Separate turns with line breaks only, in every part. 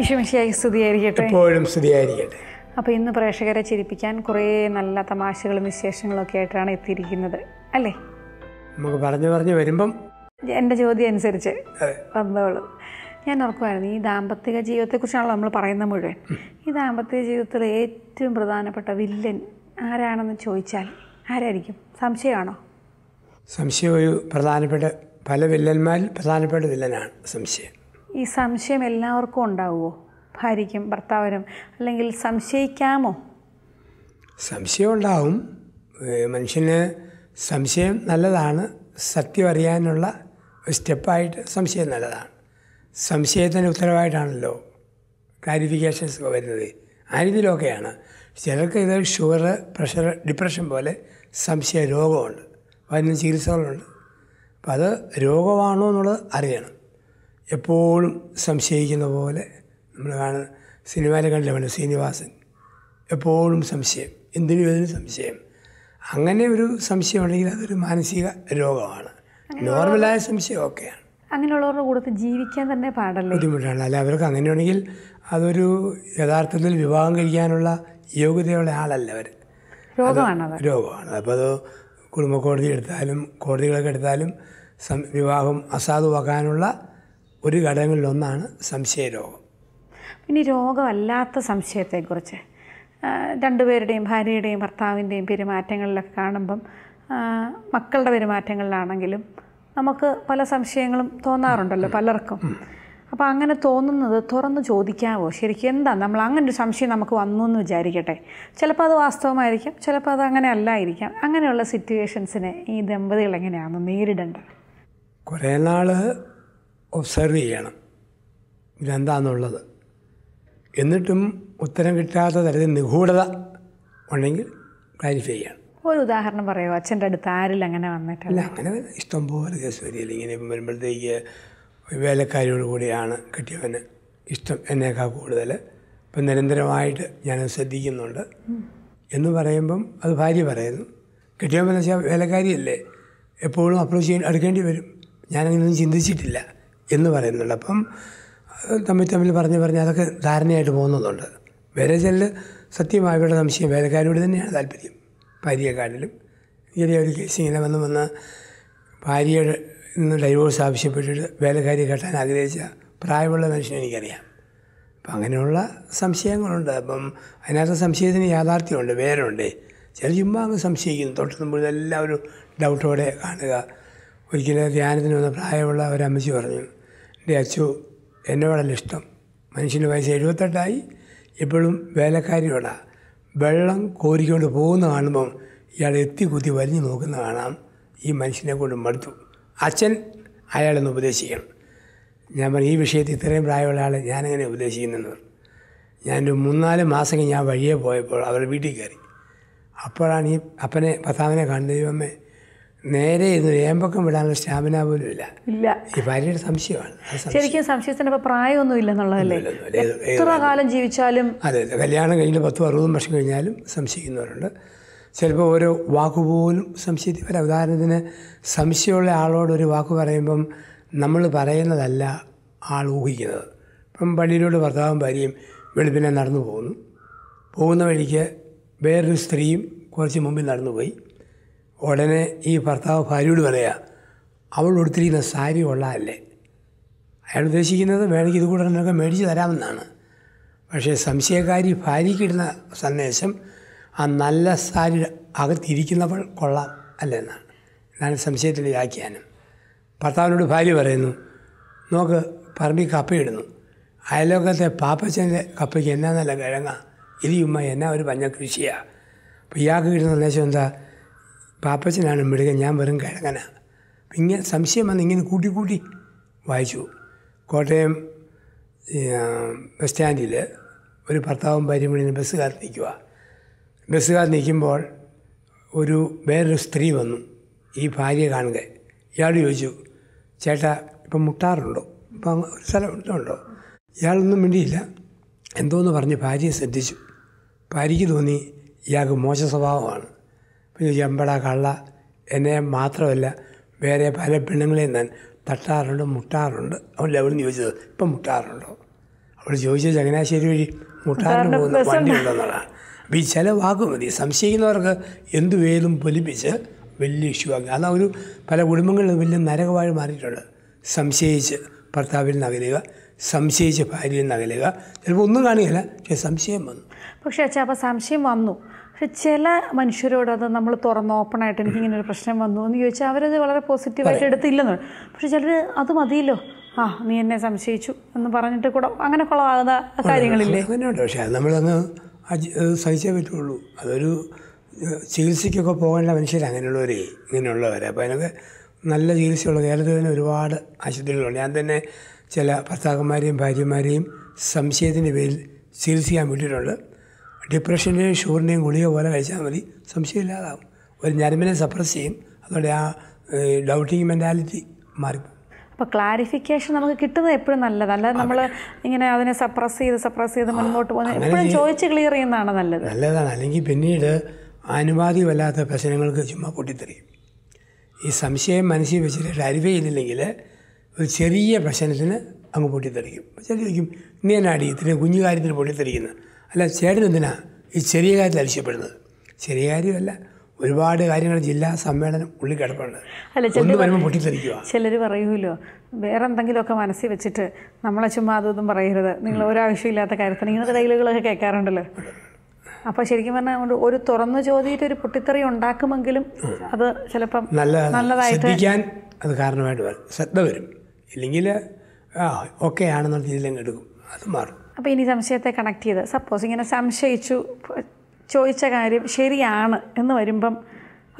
അപ്പൊ എപ്പോഴും അപ്പോൾ ഇന്ന് പ്രേക്ഷകരെ ചിരിപ്പിക്കാൻ കുറേ നല്ല തമാശകളും വിശേഷങ്ങളും ഒക്കെ ആയിട്ടാണ് എത്തിയിരിക്കുന്നത് അല്ലേ
നമുക്ക് പറഞ്ഞു പറഞ്ഞു വരുമ്പം
എന്റെ ചോദ്യം അനുസരിച്ച് വന്നോളൂ ഞാൻ ഓർക്കുമായിരുന്നു ഈ ദാമ്പത്തിക കുറിച്ചാണല്ലോ നമ്മൾ പറയുന്നത് മുഴുവൻ ഈ ദാമ്പത്തിക ജീവിതത്തിൽ ഏറ്റവും പ്രധാനപ്പെട്ട വില്ലൻ ആരാണെന്ന് ചോദിച്ചാൽ ആരായിരിക്കും സംശയമാണോ
സംശയം ഒരു പ്രധാനപ്പെട്ട പല വില്ലന്മാരിൽ പ്രധാനപ്പെട്ട വില്ലനാണ് സംശയം
ഈ സംശയം എല്ലാവർക്കും ഉണ്ടാവുമോ ഭാര്യയ്ക്കും ഭർത്താവിനും അല്ലെങ്കിൽ സംശയിക്കാമോ
സംശയം ഉണ്ടാവും മനുഷ്യന് സംശയം നല്ലതാണ് സത്യം അറിയാനുള്ള സ്റ്റെപ്പായിട്ട് സംശയം നല്ലതാണ് സംശയത്തിന് ഉത്തരവായിട്ടാണല്ലോ ക്ലാരിഫിക്കേഷൻസ് വരുന്നത് ആ രീതിയിലൊക്കെയാണ് ചിലർക്ക് ഇത് ഷുഗർ പ്രഷർ ഡിപ്രഷൻ പോലെ സംശയ രോഗമുണ്ട് അതിന് ചികിത്സകളുണ്ട് അപ്പോൾ അത് രോഗമാണോ എന്നുള്ളത് അറിയണം എപ്പോഴും സംശയിക്കുന്ന പോലെ നമ്മൾ കാണുന്ന സിനിമയിലെ കണ്ടില്ല ശ്രീനിവാസൻ എപ്പോഴും സംശയം എന്തിനു ഏതിനും സംശയം അങ്ങനെ ഒരു സംശയം ഉണ്ടെങ്കിൽ അതൊരു മാനസിക രോഗമാണ് നോർമലായ ഒക്കെയാണ്
അങ്ങനെയുള്ളവരുടെ കൂടെ ജീവിക്കാൻ തന്നെ പാടല്ലേ
ബുദ്ധിമുട്ടാണ് അല്ല അവർക്ക് അങ്ങനെയാണെങ്കിൽ അതൊരു യഥാർത്ഥത്തിൽ വിവാഹം കഴിക്കാനുള്ള യോഗ്യതയുള്ള ആളല്ല അവർ രോഗമാണ് രോഗമാണ് അപ്പോൾ അത് കുടുംബ കോടതി എടുത്താലും കോടതികളൊക്കെ എടുത്താലും വിവാഹം അസാധുവാക്കാനുള്ള ഒരു ഘടകങ്ങളിലൊന്നാണ് സംശയരോഗം
പിന്നെ രോഗമല്ലാത്ത സംശയത്തെക്കുറിച്ച് രണ്ടുപേരുടെയും ഭാര്യയുടെയും ഭർത്താവിൻ്റെയും പെരുമാറ്റങ്ങളിലൊക്കെ കാണുമ്പം മക്കളുടെ പെരുമാറ്റങ്ങളിലാണെങ്കിലും നമുക്ക് പല സംശയങ്ങളും തോന്നാറുണ്ടല്ലോ പലർക്കും അപ്പോൾ അങ്ങനെ തോന്നുന്നത് തുറന്ന് ചോദിക്കാവോ ശരിക്കും എന്താ നമ്മൾ അങ്ങനെ ഒരു സംശയം നമുക്ക് വന്നു എന്ന് വിചാരിക്കട്ടെ ചിലപ്പോൾ അത് വാസ്തവമായിരിക്കാം ചിലപ്പോൾ അത് അങ്ങനെ അല്ലായിരിക്കാം അങ്ങനെയുള്ള സിറ്റുവേഷൻസിനെ ഈ ദമ്പതികൾ എങ്ങനെയാണെന്ന് നേരിടേണ്ടത്
കുറേ നാൾ ഒബ്സർവ് ചെയ്യണം ഇതെന്താണെന്നുള്ളത് എന്നിട്ടും ഉത്തരം കിട്ടാത്ത തരത്തിൽ നിഗൂഢത ഉണ്ടെങ്കിൽ ക്ലാരിഫൈ ചെയ്യണം
ഒരു ഉദാഹരണം പറയുമോ അച്ഛൻ്റെ അടുത്ത് ആരിൽ അങ്ങനെ വന്നിട്ടില്ല അങ്ങനെ
ഇഷ്ടംപോലെ കേസ് വരികയില്ല ഇങ്ങനെ വരുമ്പോഴത്തേക്ക് വേലക്കാരിയോട് കൂടിയാണ് കിട്ടിയവന് ഇഷ്ടം എന്നേക്കാൾ കൂടുതൽ ഇപ്പം നിരന്തരമായിട്ട് ഞാൻ ശ്രദ്ധിക്കുന്നുണ്ട് എന്ന് പറയുമ്പം അത് ഭാര്യ പറയുന്നു കിട്ടിയവൻ വെച്ചാൽ വേലക്കാരിയല്ലേ എപ്പോഴും അപ്രോച്ച് ചെയ്യാൻ എടുക്കേണ്ടി വരും ഞാനങ്ങനെയൊന്നും ചിന്തിച്ചിട്ടില്ല എന്ന് പറയുന്നുണ്ട് അപ്പം തമ്മിൽ തമ്മിൽ പറഞ്ഞ് പറഞ്ഞ് അതൊക്കെ ധാരണയായിട്ട് പോകുന്നതുകൊണ്ട് വേറെ ചില സത്യമായിട്ടുള്ള സംശയം വേദക്കാരോട് തന്നെയാണ് താല്പര്യം ഭാര്യയെക്കാട്ടിലും ഇങ്ങനെ ഒരു കേസ് ഇങ്ങനെ വന്ന് വന്ന് ഭാര്യയുടെ ഇന്ന് ഡൈവോഴ്സ് ആവശ്യപ്പെട്ടിട്ട് വേലക്കാരി കെട്ടാൻ ആഗ്രഹിച്ച പ്രായമുള്ള മനുഷ്യനെ എനിക്കറിയാം അപ്പം അങ്ങനെയുള്ള സംശയങ്ങളുണ്ട് അപ്പം അതിനകത്ത് സംശയത്തിന് യാഥാർത്ഥ്യമുണ്ട് വേരുണ്ട് ചില ചുമ്മാ അങ്ങ് സംശയിക്കുന്നു തൊട്ടുമ്പോൾ ഇതെല്ലാം ഒരു ഡൗട്ടോടെ കാണുക ഒരിക്കലും ധ്യാനത്തിന് വന്ന പ്രായമുള്ള ഒരമ്മച്ചി പറഞ്ഞു എൻ്റെ അച്ചു വളരെ ഇഷ്ടം മനുഷ്യന് വയസ്സ് എഴുപത്തെട്ടായി ഇപ്പോഴും വേലക്കാരിയോടാ വെള്ളം കോരിക്കൊണ്ട് പോകുന്ന കാണുമ്പം ഇയാൾ കുത്തി വലിഞ്ഞു നോക്കുന്ന കാണാം ഈ മനുഷ്യനെ കൊണ്ട് മടുത്തു അച്ഛൻ അയാളൊന്ന് ഉപദേശിക്കണം ഞാൻ പറഞ്ഞു ഈ വിഷയത്തിൽ ഇത്രയും പ്രായമുള്ള ആളെ ഞാനെങ്ങനെ ഉപദേശിക്കുന്നു പറഞ്ഞു ഞാനൊരു മൂന്നാല് മാസം ഞാൻ വഴിയെ പോയപ്പോൾ അവരുടെ വീട്ടിൽ കയറി അപ്പോഴാണ് ഈ അപ്പനെ ഭർത്താവിനെ കണ്ട ദൈവമേ നേരെ ഇന്ന് ഏമ്പക്കം വിടാനുള്ള സ്റ്റാമിന പോലും ഇല്ല ഇല്ല ഈ ഭാര്യയുടെ സംശയമാണ് ശരിക്കും
സംശയത്തിന് ഇപ്പൊ പ്രായമൊന്നും ഇല്ലെന്നുള്ളതല്ലേ എത്ര കാലം ജീവിച്ചാലും
അതെ കല്യാണം കഴിഞ്ഞ് പത്തും അറുപതും വർഷം കഴിഞ്ഞാലും സംശയിക്കുന്നവരുണ്ട് ചിലപ്പോൾ ഒരു വാക്കുപോലും സംശയത്തിൽ വരാം ഉദാഹരണത്തിന് സംശയമുള്ള ആളോട് ഒരു വാക്ക് പറയുമ്പം നമ്മൾ പറയുന്നതല്ല ആൾ ഊഹിക്കുന്നത് ഇപ്പം പള്ളിയിലോട്ട് ഭർത്താവും ഭാര്യയും വെളുപ്പിനെ നടന്നു പോകുന്നു പോകുന്ന വഴിക്ക് വേറൊരു സ്ത്രീയും കുറച്ച് മുമ്പിൽ നടന്നു പോയി ഉടനെ ഈ ഭർത്താവ് ഭാര്യയോട് പറയുക അവൾ കൊടുത്തിരിക്കുന്ന സാരി കൊള്ളാമല്ലേ അയാൾ ഉദ്ദേശിക്കുന്നത് വേണമെങ്കിൽ ഇത് കൂടെ നിനക്ക് മേടിച്ച് തരാമെന്നാണ് പക്ഷേ സംശയക്കാരി ഭാര്യയ്ക്കിടുന്ന സന്ദേശം ആ നല്ല സാരി അകത്തിരിക്കുന്നവൾ കൊള്ളാം അല്ലേ എന്നാണ് എന്നാണ് സംശയത്തിൻ്റെ വ്യാഖ്യാനം ഭർത്താവിനോട് ഭാര്യ പറയുന്നു നോക്ക് പറമ്പിൽ കപ്പയിടുന്നു അയലോകത്തെ പാപ്പച്ചൻ്റെ കപ്പയ്ക്ക് എന്നാ നല്ല കിഴങ്ങ ഇത് എന്നാ ഒരു പഞ്ഞ കൃഷിയാണ് അപ്പോൾ ഇയാൾക്ക് കിട്ടുന്ന സന്ദേശം എന്താ പാപ്പച്ചനാണ് മെഴുകൻ ഞാൻ വെറും കിഴങ്ങനാണ് ഇങ്ങനെ സംശയം വന്ന് ഇങ്ങനെ കൂട്ടി കൂട്ടി വായിച്ചു കോട്ടയം ബസ് സ്റ്റാൻഡിൽ ഒരു ഭർത്താവും ഭാര്യയും കൂടി ബസ് കാത്ത് നിൽക്കുക ബസ് കാത്ത് നിൽക്കുമ്പോൾ ഒരു വേറൊരു സ്ത്രീ വന്നു ഈ ഭാര്യ കാണുക ഇയാൾ ചോദിച്ചു ചേട്ടാ ഇപ്പം മുട്ടാറുണ്ടോ ഇപ്പം ഒരു സ്ഥലം ഉണ്ടോ ഇയാളൊന്നും മിണ്ടിയില്ല എന്തോന്ന് പറഞ്ഞ് ഭാര്യയെ ശ്രദ്ധിച്ചു ഭാര്യയ്ക്ക് തോന്നി ഇയാൾക്ക് മോശ സ്വഭാവമാണ് പിന്നെ ചെമ്പട കള്ള എന്നെ മാത്രമല്ല വേറെ പല പെണ്ണുങ്ങളെയും ഞാൻ തട്ടാറുണ്ട് മുട്ടാറുണ്ട് അവൻ്റെ അവിടെ ചോദിച്ചത് ഇപ്പം മുട്ടാറുണ്ടോ അവൾ ചോദിച്ചത് ചങ്ങനാശ്ശേരി വഴി മുട്ടാറിന് പോകുന്ന വണ്ടി അപ്പോൾ ഈ ചില വാക്ക് മതി സംശയിക്കുന്നവർക്ക് എന്തു വേലും പൊലിപ്പിച്ച് വലിയ ഇഷ്യൂ ആക്കി അതാ ഒരു പല കുടുംബങ്ങളിലും വലിയ നരകവാഴ് മാറിയിട്ടുണ്ട് സംശയിച്ച് ഭർത്താവിൽ നിന്ന് അകലുക സംശയിച്ച് ഭാര്യയിൽ നിന്ന് അകലുക ചിലപ്പോൾ ഒന്നും കാണുകയില്ല പക്ഷേ സംശയം വന്നു
പക്ഷേ അച്ഛാ അപ്പോൾ സംശയം വന്നു പക്ഷെ ചില മനുഷ്യരോട് അത് നമ്മൾ തുറന്ന് ഓപ്പണായിട്ട് ഇങ്ങനെ ഒരു പ്രശ്നം വന്നു എന്ന് ചോദിച്ചാൽ അവരത് വളരെ പോസിറ്റീവായിട്ട് എടുത്തില്ലെന്ന് പക്ഷെ ചിലർ അത് മതിയല്ലോ ആ നീ എന്നെ സംശയിച്ചു എന്ന് പറഞ്ഞിട്ട് കൂടെ അങ്ങനെ കുളമാകുന്ന കാര്യങ്ങളില്ലേ അങ്ങനെയുണ്ട്
പക്ഷേ അത് നമ്മളങ്ങ് സഹിച്ചേ പറ്റുള്ളൂ അതൊരു ചികിത്സയ്ക്കൊക്കെ പോകേണ്ട മനുഷ്യർ അങ്ങനെയുള്ളവരെ ഇങ്ങനെയുള്ളവരെ അപ്പോൾ അതിനൊക്കെ നല്ല ചികിത്സയുള്ള കേരളത്തിൽ തന്നെ ഒരുപാട് ആശുപത്രികളുണ്ട് ഞാൻ തന്നെ ചില ഭർത്താക്കന്മാരെയും ഭാര്യമാരെയും സംശയത്തിൻ്റെ പേരിൽ ചികിത്സിക്കാൻ വിട്ടിട്ടുണ്ട് ഡിപ്രഷൻ്റെയും ഷുഗറിൻ്റെയും ഗുളിക പോലെ കഴിച്ചാൽ മതി സംശയമില്ലാതാവും ഒരു ഞരമ്പിനെ സപ്രസ് ചെയ്യും അതോടെ ആ ഡൗട്ടിങ് മെൻറ്റാലിറ്റി മാറി
അപ്പോൾ ക്ലാരിഫിക്കേഷൻ നമുക്ക് കിട്ടുന്നത് എപ്പോഴും നല്ലത് അല്ലാതെ നമ്മൾ ഇങ്ങനെ അതിനെ സപ്രസ് ചെയ്ത് സപ്രസ് ചെയ്ത് മുന്നോട്ട് പോകുന്നത് എപ്പോഴും ചോദിച്ച് ക്ലിയർ ചെയ്യുന്നതാണ് നല്ലത്
നല്ലതാണ് അല്ലെങ്കിൽ പിന്നീട് വല്ലാത്ത പ്രശ്നങ്ങൾക്ക് ചുമ്മാ പൊട്ടിത്തെറിയും ഈ സംശയം മനസ്സിൽ വെച്ചിട്ട് ക്ലാരിഫൈ ചെയ്തില്ലെങ്കിൽ ഒരു ചെറിയ പ്രശ്നത്തിന് അങ്ങ് പൊട്ടിത്തെറിക്കും ചെറിയ നീ എന്നാടി ഇത്രയും കുഞ്ഞു കാര്യത്തിന് പൊട്ടിത്തെറിക്കുന്നത് അല്ല ചേട്ടൻ എന്തിനാ ഈ ചെറിയ കാര്യത്തിൽ അലക്ഷ്യപ്പെടുന്നത് ചെറിയ കാര്യമല്ല ഒരുപാട് കാര്യങ്ങൾ ജില്ലാ സമ്മേളനം ഉള്ളിൽ
കിടപ്പുണ്ട് പൊട്ടിത്തെറിക്കുക ചിലർ പറയുമല്ലോ വേറെ എന്തെങ്കിലുമൊക്കെ മനസ്സിൽ വെച്ചിട്ട് നമ്മളെ ചുമ്മാ അതൊന്നും പറയരുത് നിങ്ങൾ ഒരാവശ്യമില്ലാത്ത കാര്യത്തിന് ഇങ്ങനത്തെ ഡയലുകളൊക്കെ കേൾക്കാറുണ്ടല്ലോ അപ്പോൾ ശരിക്കും പറഞ്ഞാൽ ഒരു തുറന്നു ചോദിയിട്ട് ഒരു പൊട്ടിത്തെറി ഉണ്ടാക്കുമെങ്കിലും അത് ചിലപ്പം നല്ലതായിട്ട്
അത് കാരണമായിട്ട് ശ്രദ്ധ വരും ഇല്ലെങ്കിൽ ആ ഓക്കെ ആണെന്നുള്ള രീതിയിൽ എടുക്കും
അത് മാറും അപ്പോൾ ഇനി സംശയത്തെ കണക്ട് ചെയ്ത് സപ്പോസ് ഇങ്ങനെ സംശയിച്ചു ചോദിച്ച കാര്യം ശരിയാണ് എന്ന് വരുമ്പം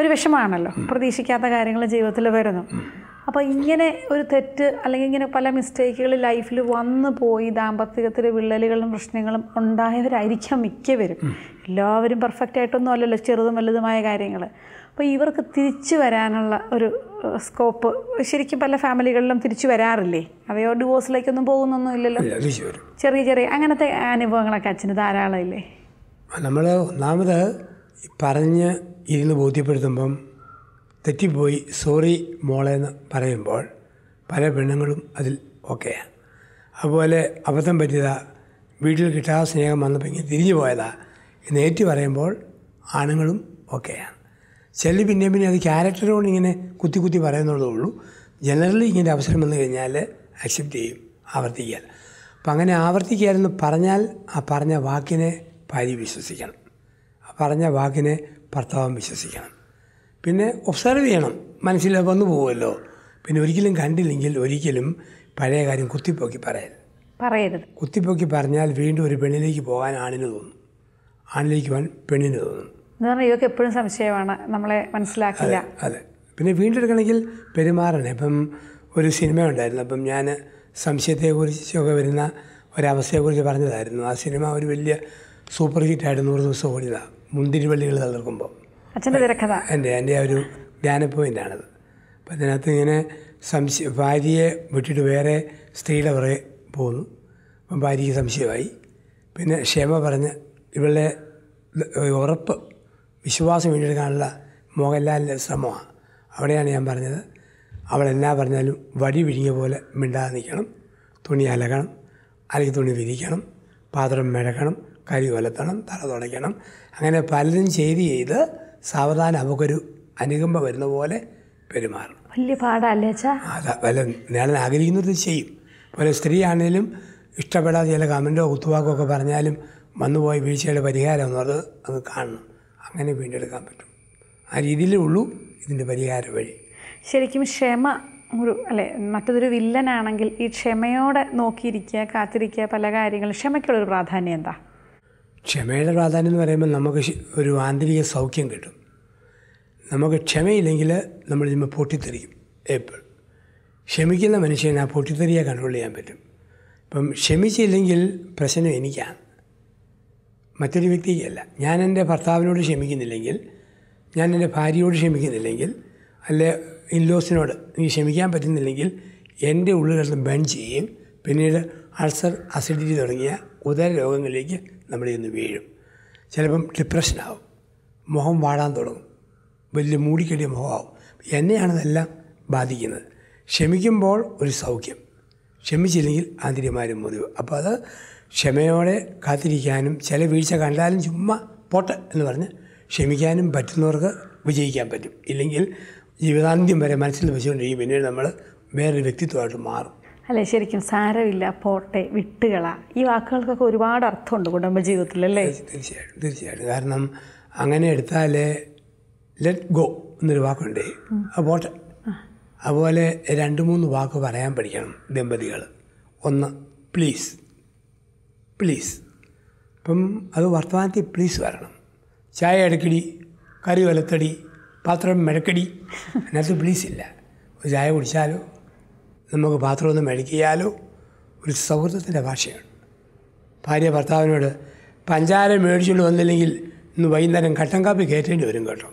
ഒരു വിഷമാണല്ലോ പ്രതീക്ഷിക്കാത്ത കാര്യങ്ങൾ ജീവിതത്തിൽ വരുന്നു അപ്പോൾ ഇങ്ങനെ ഒരു തെറ്റ് അല്ലെങ്കിൽ ഇങ്ങനെ പല മിസ്റ്റേക്കുകൾ ലൈഫിൽ വന്നു പോയി ദാമ്പത്യത്തിലെ വിള്ളലുകളും പ്രശ്നങ്ങളും ഉണ്ടായവരായിരിക്കാം മിക്കവരും എല്ലാവരും പെർഫെക്റ്റ് ആയിട്ടൊന്നും അല്ലല്ലോ ചെറുതും വലുതുമായ കാര്യങ്ങൾ അപ്പോൾ ഇവർക്ക് തിരിച്ചു വരാനുള്ള ഒരു സ്കോപ്പ് ശരിക്കും പല ഫാമിലികളിലും തിരിച്ചു വരാറില്ലേ അവയോ ഡിവോഴ്സിലേക്കൊന്നും പോകുന്നൊന്നും ഇല്ലല്ലോ ചെറിയ ചെറിയ അങ്ങനത്തെ അനുഭവങ്ങളൊക്കെ അച്ഛന് ധാരാളം ഇല്ലേ
നമ്മൾ ഒന്നാമത് പറഞ്ഞ് ഇരുന്ന് ബോധ്യപ്പെടുത്തുമ്പം തെറ്റിപ്പോയി സോറി മോളെ എന്ന് പറയുമ്പോൾ പല പെണ്ണുങ്ങളും അതിൽ ഓക്കെയാണ് അതുപോലെ അബദ്ധം പറ്റിയതാ വീട്ടിൽ കിട്ടാതെ സ്നേഹം വന്നപ്പോൾ ഇങ്ങനെ തിരിഞ്ഞു പോയതാ എന്ന് ഏറ്റു പറയുമ്പോൾ ആണുങ്ങളും ഓക്കെയാണ് ചെല്ലി പിന്നെയും പിന്നെ അത് ക്യാരക്ടറോട് ഇങ്ങനെ കുത്തി കുത്തി പറയുന്നുള്ളതേ ഉള്ളൂ ജനറലി ഇങ്ങനെ അവസരം വന്നു കഴിഞ്ഞാൽ അക്സെപ്റ്റ് ചെയ്യും ആവർത്തിക്കുക അപ്പം അങ്ങനെ ആവർത്തിക്കുകയായിരുന്നു പറഞ്ഞാൽ ആ പറഞ്ഞ വാക്കിനെ ഭാര്യ വിശ്വസിക്കണം ആ പറഞ്ഞ വാക്കിനെ ഭർത്താവും വിശ്വസിക്കണം പിന്നെ ഒബ്സർവ് ചെയ്യണം മനസ്സിൽ വന്നു പോകുമല്ലോ പിന്നെ ഒരിക്കലും കണ്ടില്ലെങ്കിൽ ഒരിക്കലും പഴയ കാര്യം കുത്തിപ്പൊക്കി പറയരുത് പറയരുത് കുത്തിപ്പൊക്കി പറഞ്ഞാൽ വീണ്ടും ഒരു പെണ്ണിലേക്ക് പോകാൻ ആണിന് തോന്നും ആണിലേക്ക് പോകാൻ പെണ്ണിന് തോന്നും
എന്ന് പറഞ്ഞാൽ ഇതൊക്കെ എപ്പോഴും സംശയമാണ് നമ്മളെ മനസ്സിലാക്കില്ല അതെ
പിന്നെ വീണ്ടെടുക്കണമെങ്കിൽ പെരുമാറണം ഇപ്പം ഒരു സിനിമ ഉണ്ടായിരുന്നു അപ്പം ഞാൻ സംശയത്തെക്കുറിച്ചൊക്കെ വരുന്ന ഒരവസ്ഥയെക്കുറിച്ച് പറഞ്ഞതായിരുന്നു ആ സിനിമ ഒരു വലിയ സൂപ്പർ ഹിറ്റായിട്ട് നൂറ് ദിവസം ഓടിയതാണ് വള്ളികൾ തളർക്കുമ്പോൾ അച്ഛൻ്റെ തിരക്കഥ എൻ്റെ എൻ്റെ ആ ഒരു ധ്യാന പോയിൻ്റാണത് അപ്പം അതിനകത്ത് ഇങ്ങനെ സംശയ ഭാര്യയെ വിട്ടിട്ട് വേറെ സ്ത്രീയുടെ പുറകെ പോന്നു അപ്പം ഭാര്യയ്ക്ക് സംശയമായി പിന്നെ ക്ഷമ പറഞ്ഞ് ഇവളുടെ ഉറപ്പ് വിശ്വാസം വീണ്ടെടുക്കാനുള്ള മോഹൻലാലിൻ്റെ ശ്രമമാണ് അവിടെയാണ് ഞാൻ പറഞ്ഞത് അവളെന്നാ പറഞ്ഞാലും വടി വിഴുങ്ങിയ പോലെ മിണ്ടാതെ നിൽക്കണം തുണി അലകണം അലക്കി തുണി വിരിക്കണം പാത്രം മിഴക്കണം കരി കൊലത്തണം തല തുടയ്ക്കണം അങ്ങനെ പലരും ചെയ്ത് ചെയ്ത് സാവധാനം അവക്കൊരു അനുകമ്പ വരുന്ന പോലെ പെരുമാറണം
വലിയ പാടല്ലേ അതെ
വല്ല നേടാൻ ആഗ്രഹിക്കുന്നത് ചെയ്യും പോലെ സ്ത്രീ ആണെങ്കിലും ഇഷ്ടപ്പെടാതെ ചില കമൻറ്റോ കുത്തുവാക്കോ ഒക്കെ പറഞ്ഞാലും വന്നുപോയ വീഴ്ചയുടെ പരിഹാരം എന്ന് പറഞ്ഞത് അത് കാണണം അങ്ങനെ വീണ്ടെടുക്കാൻ പറ്റും ആ രീതിയിലേ ഉള്ളൂ ഇതിൻ്റെ പരിഹാര വഴി
ശരിക്കും ക്ഷമ ഒരു അല്ലെ മറ്റൊരു വില്ലനാണെങ്കിൽ ഈ ക്ഷമയോടെ നോക്കിയിരിക്കുക കാത്തിരിക്കുക പല കാര്യങ്ങളും ക്ഷമയ്ക്കുള്ളൊരു പ്രാധാന്യം എന്താ
ക്ഷമയുടെ പ്രാധാന്യം എന്ന് പറയുമ്പോൾ നമുക്ക് ഒരു ആന്തരിക സൗഖ്യം കിട്ടും നമുക്ക് ക്ഷമയില്ലെങ്കിൽ നമ്മൾ ചുമ്മാ പൊട്ടിത്തെറിക്കും എപ്പോൾ ക്ഷമിക്കുന്ന മനുഷ്യനെ ആ പൊട്ടിത്തെറിയെ കൺട്രോൾ ചെയ്യാൻ പറ്റും ഇപ്പം ക്ഷമിച്ചില്ലെങ്കിൽ പ്രശ്നം എനിക്കാണ് മറ്റൊരു വ്യക്തിക്കല്ല ഞാൻ എൻ്റെ ഭർത്താവിനോട് ക്ഷമിക്കുന്നില്ലെങ്കിൽ ഞാൻ എൻ്റെ ഭാര്യയോട് ക്ഷമിക്കുന്നില്ലെങ്കിൽ അല്ലെ ഇൻലോസിനോട് എനിക്ക് ക്ഷമിക്കാൻ പറ്റുന്നില്ലെങ്കിൽ എൻ്റെ ഉള്ളിലെല്ലാം ബേൺ ചെയ്യുകയും പിന്നീട് അൾസർ അസിഡിറ്റി തുടങ്ങിയ ഉദര രോഗങ്ങളിലേക്ക് നമ്മൾ ഇന്ന് വീഴും ചിലപ്പം ഡിപ്രഷനാവും മുഖം വാടാൻ തുടങ്ങും വലിയ മൂടിക്കെട്ടിയ മുഖമാവും എന്നെയാണ് ഇതെല്ലാം ബാധിക്കുന്നത് ക്ഷമിക്കുമ്പോൾ ഒരു സൗഖ്യം ക്ഷമിച്ചില്ലെങ്കിൽ ആന്തര്യമാരും മുറിവ് അപ്പോൾ അത് ക്ഷമയോടെ കാത്തിരിക്കാനും ചില വീഴ്ച കണ്ടാലും ചുമ്മാ പോട്ടെ എന്ന് പറഞ്ഞ് ക്ഷമിക്കാനും പറ്റുന്നവർക്ക് വിജയിക്കാൻ പറ്റും ഇല്ലെങ്കിൽ ജീവിതാന്ത്യം വരെ മനസ്സിൽ വെച്ചുകൊണ്ടിരിക്കും പിന്നീട് നമ്മൾ വേറൊരു വ്യക്തിത്വമായിട്ട് മാറും
അല്ലെ ശരിക്കും സാരമില്ല പോട്ടെ വിട്ടുകള ഈ വാക്കുകൾക്കൊക്കെ ഒരുപാട് അർത്ഥമുണ്ട് ജീവിതത്തിൽ അല്ലേ
തീർച്ചയായിട്ടും തീർച്ചയായിട്ടും കാരണം അങ്ങനെ എടുത്താലേ ലെറ്റ് ഗോ എന്നൊരു ആ പോട്ടെ അതുപോലെ രണ്ട് മൂന്ന് വാക്ക് പറയാൻ പഠിക്കണം ദമ്പതികൾ ഒന്ന് പ്ലീസ് പ്ലീസ് അപ്പം അത് വർത്തമാനത്തിൽ പ്ലീസ് വരണം ചായ എടുക്കടി കറി വലത്തടി പാത്രം മെഴക്കടി അതിനകത്ത് പ്ലീസ് ഇല്ല ഒരു ചായ കുടിച്ചാലോ നമുക്ക് പാത്രം ഒന്ന് മെഴുക്കിയാലോ ഒരു സൗഹൃദത്തിൻ്റെ ഭാഷയാണ് ഭാര്യ ഭർത്താവിനോട് പഞ്ചാര മേടിച്ചുകൊണ്ട് വന്നില്ലെങ്കിൽ ഇന്ന് വൈകുന്നേരം കട്ടൻ കാപ്പി കയറ്റേണ്ടി വരും കേട്ടോ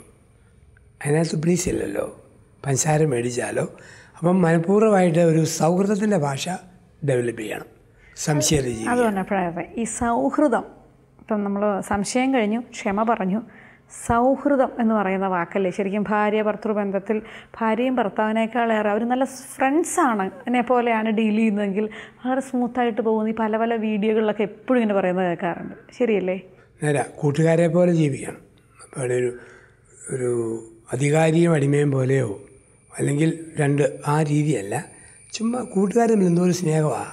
അതിനകത്ത് പ്ലീസ് ഇല്ലല്ലോ പഞ്ചസാര മേടിച്ചാലോ അപ്പം മനഃപൂർവ്വമായിട്ട് ഒരു സൗഹൃദത്തിൻ്റെ ഭാഷ ഡെവലപ്പ് ചെയ്യണം സംശയത
അതുകൊണ്ട് ഈ സൗഹൃദം ഇപ്പം നമ്മൾ സംശയം കഴിഞ്ഞു ക്ഷമ പറഞ്ഞു സൗഹൃദം എന്ന് പറയുന്ന വാക്കല്ലേ ശരിക്കും ഭാര്യ ഭർത്തൃബന്ധത്തിൽ ഭാര്യയും ഭർത്താവിനേക്കാളേറെ അവർ നല്ല ഫ്രണ്ട്സാണ് എന്നെ പോലെയാണ് ഡീൽ ചെയ്യുന്നതെങ്കിൽ വളരെ സ്മൂത്തായിട്ട് പോകുന്ന ഈ പല പല വീഡിയോകളിലൊക്കെ എപ്പോഴും ഇങ്ങനെ പറയുന്നത് കേൾക്കാറുണ്ട് ശരിയല്ലേ
നേര കൂട്ടുകാരെ പോലെ ജീവിക്കണം അവിടെ ഒരു ഒരു അധികാരിയും അടിമയും പോലെയോ അല്ലെങ്കിൽ രണ്ട് ആ രീതിയല്ല ചുമ്മാ കൂട്ടുകാരും എന്തോ ഒരു സ്നേഹമാണ്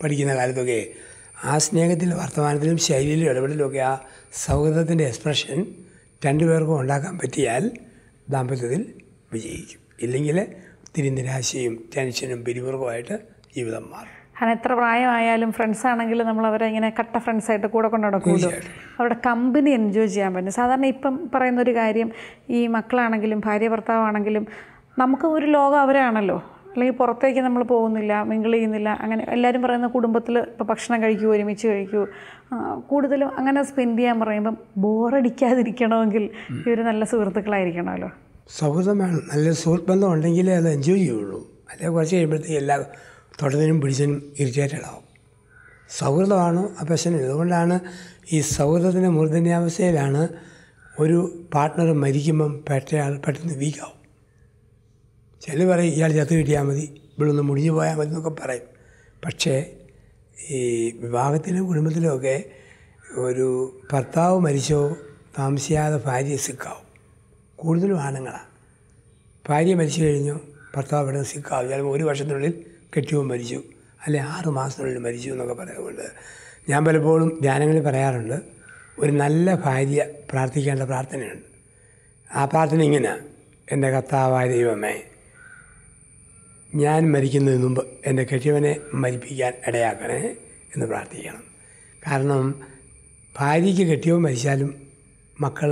പഠിക്കുന്ന കാലത്തൊക്കെ ആ സ്നേഹത്തിൽ വർത്തമാനത്തിലും ശൈലിയിലും ഇടപെടലുമൊക്കെ ആ സൗഹൃദത്തിൻ്റെ എക്സ്പ്രഷൻ രണ്ടുപേർക്കും ഉണ്ടാക്കാൻ പറ്റിയാൽ ദാമ്പത്യത്തിൽ വിജയിക്കും ഇല്ലെങ്കിൽ ഒത്തിരി നിരാശയും ടെൻഷനും പിരിമുറുക്കമായിട്ട് ജീവിതം മാറും
അങ്ങനെ എത്ര പ്രായമായാലും ഫ്രണ്ട്സ് ആണെങ്കിൽ നമ്മൾ അവരെ ഇങ്ങനെ കട്ട ഫ്രണ്ട്സായിട്ട് കൂടെ കൊണ്ട് നടക്കുമല്ലോ അവരുടെ കമ്പനി എൻജോയ് ചെയ്യാൻ പറ്റും സാധാരണ ഇപ്പം പറയുന്നൊരു കാര്യം ഈ മക്കളാണെങ്കിലും ഭാര്യ ഭർത്താവാണെങ്കിലും നമുക്ക് ഒരു ലോകം അവരാണല്ലോ അല്ലെങ്കിൽ പുറത്തേക്ക് നമ്മൾ പോകുന്നില്ല മിങ്കിൾ ചെയ്യുന്നില്ല അങ്ങനെ എല്ലാവരും പറയുന്ന കുടുംബത്തിൽ ഇപ്പോൾ ഭക്ഷണം കഴിക്കൂ ഒരുമിച്ച് കഴിക്കൂ കൂടുതലും അങ്ങനെ സ്പെൻഡ് ചെയ്യാൻ പറയുമ്പം ബോറടിക്കാതിരിക്കണമെങ്കിൽ ഇവർ നല്ല സുഹൃത്തുക്കളായിരിക്കണമല്ലോ
സൗഹൃദം വേണം നല്ല സുഹൃത്ത് ബന്ധം ഉണ്ടെങ്കിലേ അത് എൻജോയ് ചെയ്യുള്ളൂ അല്ലെങ്കിൽ കുറച്ച് കഴിയുമ്പോഴത്തേക്ക് എല്ലാ തൊട്ടതിനും പിടിച്ചതിനും ഇറിറ്റേറ്റഡ് സൗഹൃദമാണ് ആ പ്രശ്നം അതുകൊണ്ടാണ് ഈ സൗഹൃദത്തിൻ്റെ മൂർധന്യാവസ്ഥയിലാണ് ഒരു പാർട്ട്ണർ മരിക്കുമ്പം പെട്ടയാൾ പെട്ടെന്ന് വീക്കാവും ചില പറയും ഇയാൾ ചത്തു കിട്ടിയാൽ മതി ഇവിടുന്ന് മുടിഞ്ഞു പോയാൽ മതി എന്നൊക്കെ പറയും പക്ഷേ ഈ വിവാഹത്തിലും കുടുംബത്തിലുമൊക്കെ ഒരു ഭർത്താവ് മരിച്ചോ താമസിയാതെ ഭാര്യ സിക്കാവും കൂടുതലും ആണുങ്ങളാണ് ഭാര്യ മരിച്ചു കഴിഞ്ഞു ഭർത്താവ് ഇവിടെ നിന്ന് സിക്കാവും ചിലപ്പോൾ ഒരു വർഷത്തിനുള്ളിൽ കെട്ടിയവും മരിച്ചു അല്ലെ ആറ് മാസത്തിനുള്ളിൽ മരിച്ചു എന്നൊക്കെ പറയുന്നുണ്ട് ഞാൻ പലപ്പോഴും ധ്യാനങ്ങളിൽ പറയാറുണ്ട് ഒരു നല്ല ഭാര്യ പ്രാർത്ഥിക്കേണ്ട പ്രാർത്ഥനയുണ്ട് ആ പ്രാർത്ഥന ഇങ്ങനെ എൻ്റെ കർത്താവായ ദൈവമേ ഞാൻ മരിക്കുന്നതിന് മുമ്പ് എൻ്റെ കെട്ടിയവനെ മരിപ്പിക്കാൻ ഇടയാക്കണേ എന്ന് പ്രാർത്ഥിക്കണം കാരണം ഭാര്യയ്ക്ക് കെട്ടിയവൻ മരിച്ചാലും മക്കൾ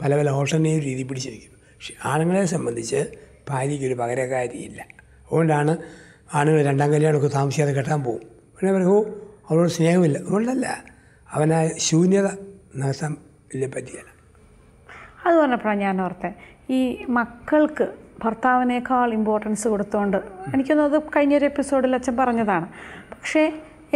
പല പല ഓഷണയും രീതി പിടിച്ചിരിക്കും പക്ഷെ ആണുങ്ങളെ സംബന്ധിച്ച് ഭാര്യയ്ക്കൊരു പകരക്കാരിയില്ല അതുകൊണ്ടാണ് ആണുങ്ങൾ രണ്ടാം കല്യാണമൊക്കെ താമസിക്കാതെ കെട്ടാൻ പോകും പിന്നെ പറയും ഓ അവളോട് സ്നേഹമില്ല അതുകൊണ്ടല്ല അവനാ ശൂന്യത ശൂന്യത ഇല്ല പറ്റിയല്ല
അത് പറഞ്ഞപ്പോഴാണ് ഞാൻ ഓർത്തേ ഈ മക്കൾക്ക് ഭർത്താവിനേക്കാൾ ഇമ്പോർട്ടൻസ് കൊടുത്തുകൊണ്ട് അത് കഴിഞ്ഞൊരു എപ്പിസോഡിൽ അച്ഛൻ പറഞ്ഞതാണ് പക്ഷേ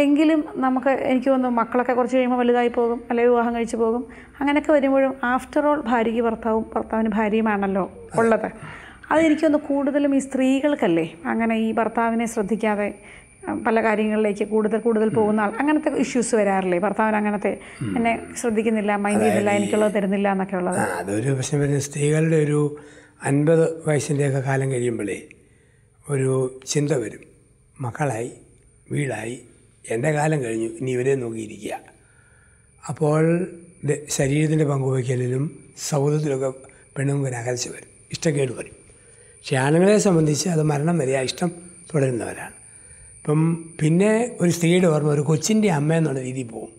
എങ്കിലും നമുക്ക് എനിക്ക് തോന്നുന്നു മക്കളൊക്കെ കുറച്ച് കഴിയുമ്പോൾ വലുതായി പോകും അല്ലെങ്കിൽ വിവാഹം കഴിച്ചു പോകും അങ്ങനെയൊക്കെ വരുമ്പോഴും ആഫ്റ്റർ ഓൾ ഭാര്യയ്ക്ക് ഭർത്താവും ഭർത്താവിന് ഭാര്യയുമാണല്ലോ ഉള്ളത് അതെനിക്കൊന്ന് കൂടുതലും ഈ സ്ത്രീകൾക്കല്ലേ അങ്ങനെ ഈ ഭർത്താവിനെ ശ്രദ്ധിക്കാതെ പല കാര്യങ്ങളിലേക്ക് കൂടുതൽ കൂടുതൽ പോകുന്ന ആൾ അങ്ങനത്തെ ഇഷ്യൂസ് വരാറില്ലേ ഭർത്താവിന് അങ്ങനത്തെ എന്നെ ശ്രദ്ധിക്കുന്നില്ല മൈൻഡ് ചെയ്യുന്നില്ല എനിക്കുള്ളത് തരുന്നില്ല എന്നൊക്കെ ഉള്ളത്
അതൊരു പ്രശ്നം സ്ത്രീകളുടെ ഒരു അൻപത് വയസ്സിൻ്റെയൊക്കെ കാലം കഴിയുമ്പോഴേ ഒരു ചിന്ത വരും മക്കളായി വീടായി എൻ്റെ കാലം കഴിഞ്ഞു ഇനി ഇവരെ നോക്കിയിരിക്കുക അപ്പോൾ ശരീരത്തിൻ്റെ പങ്കുവയ്ക്കലിലും സൗഹൃദത്തിലൊക്കെ പെണ്ണുങ്ങൾക്ക് അകൽച്ച വരും ഇഷ്ടക്കേട് വരും പക്ഷേ ആണുങ്ങളെ സംബന്ധിച്ച് അത് മരണം വരെ ആ ഇഷ്ടം തുടരുന്നവരാണ് ഇപ്പം പിന്നെ ഒരു സ്ത്രീയുടെ ഓർമ്മ ഒരു കൊച്ചിൻ്റെ അമ്മ എന്നുള്ള രീതിയിൽ പോകും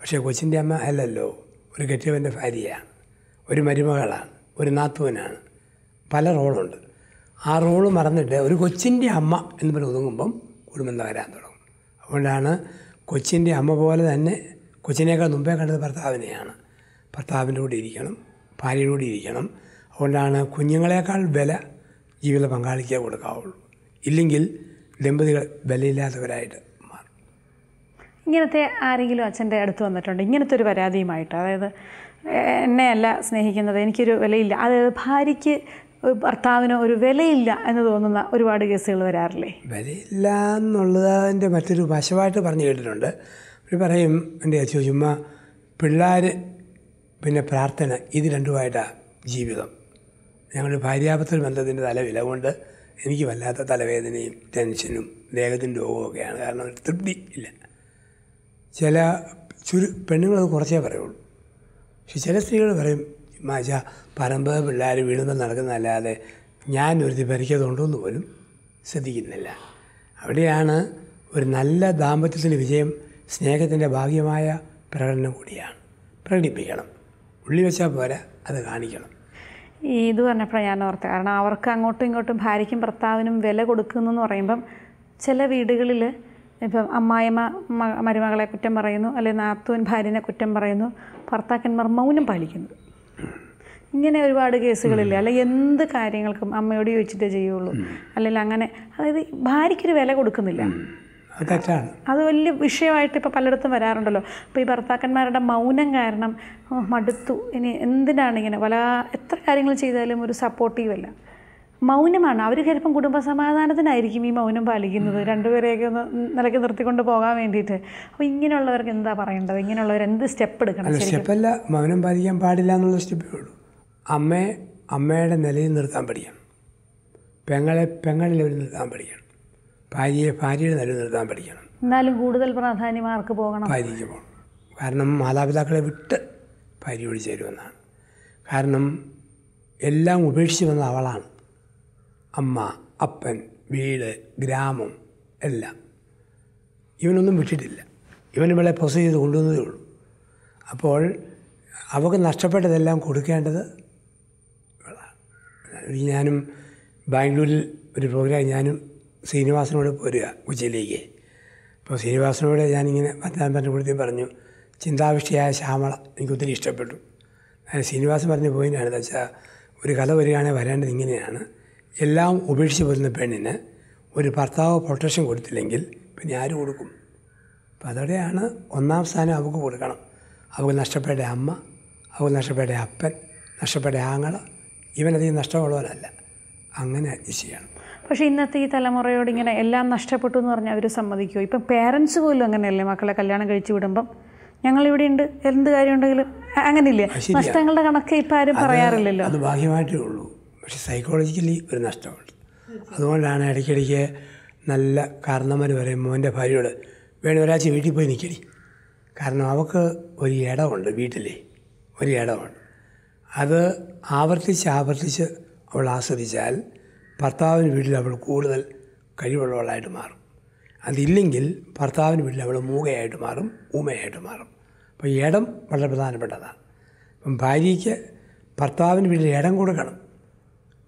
പക്ഷേ കൊച്ചിൻ്റെ അമ്മ അല്ലല്ലോ ഒരു കെട്ടിയവൻ്റെ ഭാര്യയാണ് ഒരു മരുമകളാണ് ഒരു നാത്തുവനാണ് പല റോളുണ്ട് ആ റോള് മറന്നിട്ട് ഒരു കൊച്ചിൻ്റെ അമ്മ എന്ന് പറഞ്ഞ് ഒതുങ്ങുമ്പം കുടുംബം തകരാൻ തുടങ്ങും അതുകൊണ്ടാണ് കൊച്ചിൻ്റെ അമ്മ പോലെ തന്നെ കൊച്ചിനേക്കാൾ മുമ്പേ കണ്ടത് ഭർത്താവിനെയാണ് ഭർത്താവിൻ്റെ കൂടെ ഇരിക്കണം ഭാര്യയുടെ കൂടെ ഇരിക്കണം അതുകൊണ്ടാണ് കുഞ്ഞുങ്ങളെക്കാൾ വില ജീവിത പങ്കാളിക്കേ കൊടുക്കാവുള്ളൂ ഇല്ലെങ്കിൽ ദമ്പതികൾ വിലയില്ലാത്തവരായിട്ട് മാറും
ഇങ്ങനത്തെ ആരെങ്കിലും അച്ഛൻ്റെ അടുത്ത് വന്നിട്ടുണ്ട് ഇങ്ങനത്തെ ഒരു പരാതിയുമായിട്ട് അതായത് എന്നെയല്ല സ്നേഹിക്കുന്നത് എനിക്കൊരു വിലയില്ല അതായത് ഭാര്യയ്ക്ക് ഭർത്താവിന് ഒരു വിലയില്ല എന്ന് തോന്നുന്ന ഒരുപാട് കേസുകൾ വരാറില്ലേ
വിലയില്ല എന്നുള്ളതിൻ്റെ മറ്റൊരു വശമായിട്ട് പറഞ്ഞു കേട്ടിട്ടുണ്ട് ഒരു പറയും എൻ്റെ അച്ഛൻ ചുമ്മാ പിള്ളേർ പിന്നെ പ്രാർത്ഥന ഇത് രണ്ടുമായിട്ടാണ് ജീവിതം ഞങ്ങൾ ഭാര്യാപത്ര ബന്ധത്തിൻ്റെ തലവില കൊണ്ട് എനിക്ക് വല്ലാത്ത തലവേദനയും ടെൻഷനും ദേഹത്തിൻ്റെ രോഗമൊക്കെയാണ് കാരണം ഒരു തൃപ്തി ഇല്ല ചില ചുരു പെണ്ണുങ്ങളത് കുറച്ചേ പറയുള്ളൂ പക്ഷെ ചില സ്ത്രീകൾ പറയും എന്നുവെച്ചാൽ പറമ്പ് പിള്ളേർ വീണുമ്പോൾ നടക്കുന്നതല്ലാതെ ഞാൻ ഒരുത്തി ഭരിക്കതുണ്ടോയെന്ന് പോലും ശ്രദ്ധിക്കുന്നില്ല അവിടെയാണ് ഒരു നല്ല ദാമ്പത്യത്തിൻ്റെ വിജയം സ്നേഹത്തിൻ്റെ ഭാഗ്യമായ പ്രകടനം കൂടിയാണ് പ്രകടിപ്പിക്കണം ഉള്ളി വെച്ചാൽ പോലെ അത് കാണിക്കണം
ഇത് പറഞ്ഞപ്പോഴാണ് ഞാൻ ഓർത്തത് കാരണം അവർക്ക് അങ്ങോട്ടും ഇങ്ങോട്ടും ഭാര്യയ്ക്കും ഭർത്താവിനും വില കൊടുക്കുന്നു പറയുമ്പം ചില വീടുകളിൽ ഇപ്പം അമ്മായിമ്മ മരുമകളെ കുറ്റം പറയുന്നു അല്ലെങ്കിൽ നാത്തൂൻ ഭാര്യനെ കുറ്റം പറയുന്നു ഭർത്താക്കന്മാർ മൗനം പാലിക്കുന്നു ഇങ്ങനെ ഒരുപാട് കേസുകളില്ല അല്ലെ എന്ത് കാര്യങ്ങൾക്കും അമ്മയോട് ചോദിച്ചിട്ടേ ചെയ്യുള്ളൂ അല്ലെങ്കിൽ അങ്ങനെ അതായത് ഭാര്യയ്ക്കൊരു വില കൊടുക്കുന്നില്ല തെറ്റാണ് അത് വലിയ വിഷയമായിട്ട് ഇപ്പോൾ പലയിടത്തും വരാറുണ്ടല്ലോ അപ്പോൾ ഈ ഭർത്താക്കന്മാരുടെ മൗനം കാരണം മടുത്തു ഇനി എന്തിനാണ് ഇങ്ങനെ പല എത്ര കാര്യങ്ങൾ ചെയ്താലും ഒരു സപ്പോർട്ടീവല്ല മൗനമാണ് അവർ ചിലപ്പം കുടുംബസമാധാനത്തിനായിരിക്കും ഈ മൗനം പാലിക്കുന്നത് രണ്ടുപേരെയൊക്കെ ഒന്ന് നിലയ്ക്ക് നിർത്തിക്കൊണ്ട് പോകാൻ വേണ്ടിയിട്ട് അപ്പോൾ ഇങ്ങനെയുള്ളവർക്ക് എന്താ പറയേണ്ടത് ഇങ്ങനെയുള്ളവർ എന്ത് സ്റ്റെപ്പ് എടുക്കണം സ്റ്റെപ്പല്ല
മൗനം പാലിക്കാൻ പാടില്ല എന്നുള്ള സ്റ്റെപ്പേ ഉള്ളൂ അമ്മയെ അമ്മയുടെ നിലയിൽ നിർത്താൻ പഠിക്കണം പെങ്ങളെ പെങ്ങളിൽ അവർ നിർത്താൻ പഠിക്കണം ഭാര്യയെ ഭാര്യയുടെ നിലയിൽ നിർത്താൻ പഠിക്കണം
എന്നാലും കൂടുതൽ പ്രാധാന്യം ആർക്ക് പോകണം
ഭാര്യയ്ക്ക് പോകണം കാരണം മാതാപിതാക്കളെ വിട്ട് ഭാര്യയോട് ചേരുമെന്നാണ് കാരണം എല്ലാം ഉപേക്ഷിച്ച് വന്ന അവളാണ് അമ്മ അപ്പൻ വീട് ഗ്രാമം എല്ലാം ഇവനൊന്നും വിട്ടിട്ടില്ല ഇവൻ ഇവളെ പ്രൊസസ് ചെയ്ത് കൊണ്ടുവന്നതേ ഉള്ളൂ അപ്പോൾ അവക്ക് നഷ്ടപ്പെട്ടതെല്ലാം കൊടുക്കേണ്ടത് ഞാനും ബാംഗ്ലൂരിൽ ഒരു പ്രോഗ്രാം ഞാനും ശ്രീനിവാസനോട് പോരുക ഉച്ചയിലേക്ക് അപ്പോൾ ശ്രീനിവാസനോട് ഞാനിങ്ങനെ മറ്റാൻ പറഞ്ഞ കൂടുതൽ പറഞ്ഞു ചിന്താവിഷ്ടിയായ ശ്യാമള എനിക്ക് ഒത്തിരി ഇഷ്ടപ്പെട്ടു ശ്രീനിവാസൻ പോയിട്ടാണ് എന്താ വെച്ചാൽ ഒരു കഥ വരികയാണെങ്കിൽ വരേണ്ടത് ഇങ്ങനെയാണ് എല്ലാം ഉപേക്ഷിച്ച് വരുന്ന പെണ്ണിന് ഒരു ഭർത്താവ് പ്രൊട്ടക്ഷൻ കൊടുത്തില്ലെങ്കിൽ പിന്നെ ആര് കൊടുക്കും അപ്പം അതോടെയാണ് ഒന്നാം സ്ഥാനം അവൾക്ക് കൊടുക്കണം അവൾക്ക് നഷ്ടപ്പെട്ട അമ്മ അവൾക്ക് നഷ്ടപ്പെട്ട അപ്പൻ നഷ്ടപ്പെട്ട ആങ്ങൾ ഇവനധികം നഷ്ടമുള്ളവരല്ല അങ്ങനെ അഡ്ജസ്റ്റ് ചെയ്യണം
പക്ഷേ ഇന്നത്തെ ഈ തലമുറയോട് ഇങ്ങനെ എല്ലാം നഷ്ടപ്പെട്ടു എന്ന് പറഞ്ഞാൽ അവർ സമ്മതിക്കുമോ ഇപ്പം പേരൻസ് പോലും അങ്ങനെയല്ലേ മക്കളെ കല്യാണം കഴിച്ചു വിടുമ്പം ഞങ്ങളിവിടെ ഉണ്ട് എന്ത് കാര്യമുണ്ടെങ്കിലും അങ്ങനെയില്ലേ നഷ്ടങ്ങളുടെ കണക്ക് ഇപ്പം ആരും പറയാറില്ലല്ലോ
അത് ഭാഗ്യമായിട്ടേ ഉള്ളൂ പക്ഷെ സൈക്കോളജിക്കലി ഒരു നഷ്ടമുണ്ട് അതുകൊണ്ടാണ് ഇടയ്ക്കിടയ്ക്ക് നല്ല കാരണന്മാർ പറയും മോൻ്റെ ഭാര്യയോട് വേണേ ഒരാഴ്ച വീട്ടിൽ പോയി നിൽക്കടി കാരണം അവൾക്ക് ഒരു ഇടമുണ്ട് വീട്ടിൽ ഒരു ഇടമുണ്ട് അത് ആവർത്തിച്ച് ആവർത്തിച്ച് അവൾ ആസ്വദിച്ചാൽ ഭർത്താവിന് വീട്ടിൽ അവൾ കൂടുതൽ കഴിവുള്ളവളായിട്ട് മാറും അതില്ലെങ്കിൽ ഭർത്താവിന് വീട്ടിൽ അവൾ മൂകയായിട്ട് മാറും ഊമയായിട്ട് മാറും അപ്പോൾ ഇടം വളരെ പ്രധാനപ്പെട്ടതാണ് അപ്പം ഭാര്യയ്ക്ക് ഭർത്താവിന് വീട്ടിൽ ഇടം കൊടുക്കണം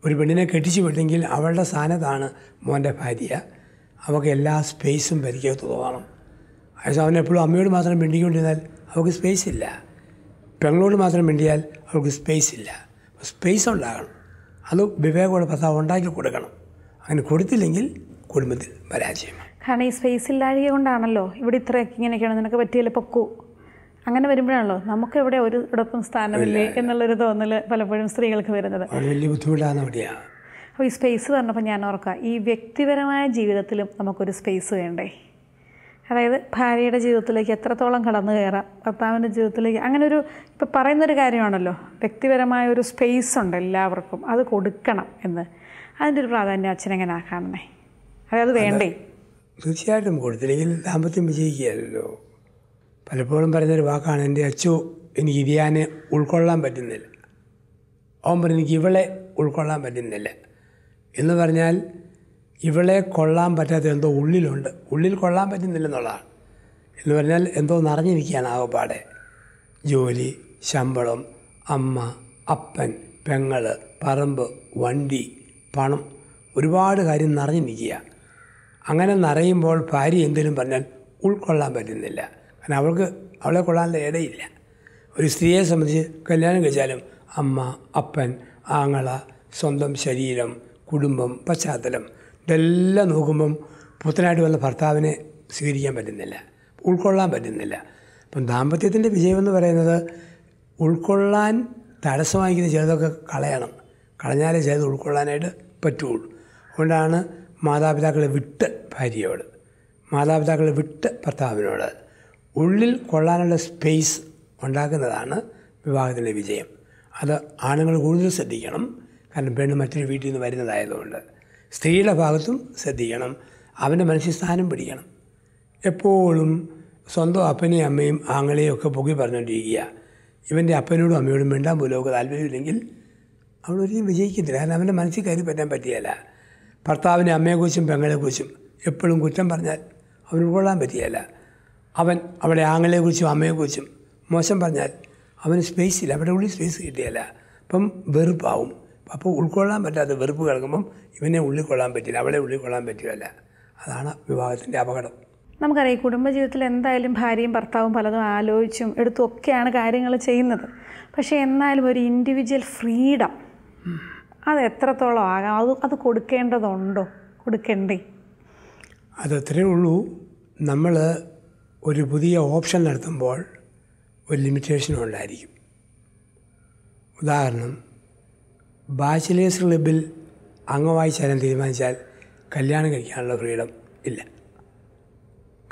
ഒരു പെണ്ണിനെ കെട്ടിച്ചു വിട്ടെങ്കിൽ അവളുടെ സ്ഥാനത്താണ് മോൻ്റെ ഭാര്യ അവൾക്ക് എല്ലാ സ്പേസും പരിചയത്ത് തോന്നണം അതായത് അവൻ എപ്പോഴും അമ്മയോട് മാത്രം മിണ്ടിക്കൊണ്ടിരുന്നാൽ അവൾക്ക് സ്പേസ് ഇല്ല പെങ്ങളോട് മാത്രം മിണ്ടിയാൽ അവൾക്ക് സ്പേസ് ഇല്ല സ്പേസ് ഉണ്ടാകണം അത് വിവേകോടെ ഭർത്താവ് ഉണ്ടാക്കി കൊടുക്കണം അങ്ങനെ കൊടുത്തില്ലെങ്കിൽ കുടുംബത്തിൽ പരാജയമാണ്
കാരണം ഈ സ്പേസ് ഇല്ലാഴിക കൊണ്ടാണല്ലോ ഇവിടെ ഇത്രയൊക്കെ ഇങ്ങനെയൊക്കെയാണ് നിനക്ക് പറ്റിയല്ലേ പൊക്കൂ അങ്ങനെ വരുമ്പോഴാണല്ലോ നമുക്ക് എവിടെ ഒരു ഇടത്തും സ്ഥാനമില്ലേ എന്നുള്ളൊരു തോന്നൽ പലപ്പോഴും സ്ത്രീകൾക്ക് വരുന്നത്
വലിയ ബുദ്ധിമുട്ടാണ്
അപ്പോൾ ഈ സ്പേസ് പറഞ്ഞപ്പോൾ ഞാൻ ഓർക്കുക ഈ വ്യക്തിപരമായ ജീവിതത്തിലും നമുക്കൊരു സ്പേസ് വേണ്ടേ അതായത് ഭാര്യയുടെ ജീവിതത്തിലേക്ക് എത്രത്തോളം കടന്നു കയറാം ഭർത്താവിൻ്റെ ജീവിതത്തിലേക്ക് അങ്ങനെ ഒരു ഇപ്പോൾ പറയുന്നൊരു കാര്യമാണല്ലോ വ്യക്തിപരമായ ഒരു സ്പേസ് ഉണ്ട് എല്ലാവർക്കും അത് കൊടുക്കണം എന്ന് അതിൻ്റെ ഒരു പ്രാധാന്യം അച്ഛനെങ്ങനെ കാണണേ അതായത് വേണ്ടേ
തീർച്ചയായിട്ടും കൊടുത്തില്ലെങ്കിൽ ദാമ്പത്യം വിജയിക്കുകയല്ലോ പലപ്പോഴും പറയുന്നൊരു വാക്കാണ് എൻ്റെ അച്ചു എനിക്ക് ഇതിയാനെ ഉൾക്കൊള്ളാൻ പറ്റുന്നില്ല ഓൻ പറഞ്ഞു എനിക്ക് ഇവളെ ഉൾക്കൊള്ളാൻ പറ്റുന്നില്ല എന്ന് പറഞ്ഞാൽ ഇവളെ കൊള്ളാൻ പറ്റാത്ത എന്തോ ഉള്ളിലുണ്ട് ഉള്ളിൽ കൊള്ളാൻ പറ്റുന്നില്ലെന്നുള്ളതാണ് എന്ന് പറഞ്ഞാൽ എന്തോ നിറഞ്ഞിരിക്കുകയാണ് ആവപ്പാടെ ജോലി ശമ്പളം അമ്മ അപ്പൻ പെങ്ങൾ പറമ്പ് വണ്ടി പണം ഒരുപാട് കാര്യം നിറഞ്ഞിരിക്കുക അങ്ങനെ നിറയുമ്പോൾ ഭാര്യ എന്തെങ്കിലും പറഞ്ഞാൽ ഉൾക്കൊള്ളാൻ പറ്റുന്നില്ല കാരണം അവൾക്ക് അവളെ കൊള്ളാനുള്ള ഇടയില്ല ഒരു സ്ത്രീയെ സംബന്ധിച്ച് കല്യാണം കഴിച്ചാലും അമ്മ അപ്പൻ ആങ്ങള സ്വന്തം ശരീരം കുടുംബം പശ്ചാത്തലം ഇതെല്ലാം നോക്കുമ്പം പുത്തനായിട്ട് വന്ന ഭർത്താവിനെ സ്വീകരിക്കാൻ പറ്റുന്നില്ല ഉൾക്കൊള്ളാൻ പറ്റുന്നില്ല അപ്പം ദാമ്പത്യത്തിൻ്റെ വിജയമെന്ന് പറയുന്നത് ഉൾക്കൊള്ളാൻ തടസ്സം വാങ്ങിക്കുന്ന ചിലതൊക്കെ കളയണം കളഞ്ഞാലേ ചിലത് ഉൾക്കൊള്ളാനായിട്ട് പറ്റുള്ളൂ അതുകൊണ്ടാണ് മാതാപിതാക്കളെ വിട്ട് ഭാര്യയോട് മാതാപിതാക്കളെ വിട്ട് ഭർത്താവിനോട് ഉള്ളിൽ കൊള്ളാനുള്ള സ്പേസ് ഉണ്ടാക്കുന്നതാണ് വിവാഹത്തിൻ്റെ വിജയം അത് ആണുങ്ങൾ കൂടുതൽ ശ്രദ്ധിക്കണം കാരണം പെണ്ണ് മറ്റൊരു വീട്ടിൽ നിന്ന് വരുന്നതായതുകൊണ്ട് സ്ത്രീയുടെ ഭാഗത്തും ശ്രദ്ധിക്കണം അവൻ്റെ മനസ്സിൽ സ്ഥാനം പിടിക്കണം എപ്പോഴും സ്വന്തം അപ്പനെയും അമ്മയും ആങ്ങളെയും ഒക്കെ പൊക്കി പറഞ്ഞുകൊണ്ടിരിക്കുക ഇവൻ്റെ അപ്പനോടും അമ്മയോടും മിണ്ടാൻ പോലും ഒക്കെ താല്പര്യമില്ലെങ്കിൽ അവൾ വിജയിക്കത്തില്ല കാരണം അവൻ്റെ മനസ്സിൽ കയറി പറ്റാൻ പറ്റിയല്ല ഭർത്താവിനെ അമ്മയെക്കുറിച്ചും പെങ്ങളെക്കുറിച്ചും എപ്പോഴും കുറ്റം പറഞ്ഞാൽ അവൻ ഉൾക്കൊള്ളാൻ പറ്റിയല്ല അവൻ അവിടെ ആങ്ങളെക്കുറിച്ചും അമ്മയെക്കുറിച്ചും മോശം പറഞ്ഞാൽ അവന് സ്പേസ് ഇല്ല അവിടെ ഉള്ളിൽ സ്പേസ് കിട്ടിയല്ല അപ്പം വെറുപ്പാവും അപ്പോൾ ഉൾക്കൊള്ളാൻ പറ്റാത്ത വെറുപ്പ് കിടക്കുമ്പം ഇവനെ ഉള്ളിൽ കൊള്ളാൻ പറ്റില്ല അവളെ ഉള്ളിൽ കൊള്ളാൻ പറ്റില്ല അതാണ് വിവാഹത്തിൻ്റെ അപകടം
നമുക്കറിയാം കുടുംബജീവിതത്തിൽ എന്തായാലും ഭാര്യയും ഭർത്താവും പലതും ആലോചിച്ചും എടുത്തും ഒക്കെയാണ് കാര്യങ്ങൾ ചെയ്യുന്നത് പക്ഷേ എന്നാലും ഒരു ഇൻഡിവിജ്വൽ ഫ്രീഡം അത് എത്രത്തോളം ആകാം അത് അത് കൊടുക്കേണ്ടതുണ്ടോ കൊടുക്കണ്ടേ
അതത്രേ ഉള്ളൂ നമ്മൾ ഒരു പുതിയ ഓപ്ഷൻ നടത്തുമ്പോൾ ഒരു ലിമിറ്റേഷനും ഉണ്ടായിരിക്കും ഉദാഹരണം ബാച്ചിലേഴ്സ് ക്ലബിൽ അംഗമായി ചേരാൻ തീരുമാനിച്ചാൽ കല്യാണം കഴിക്കാനുള്ള ഫ്രീഡം ഇല്ല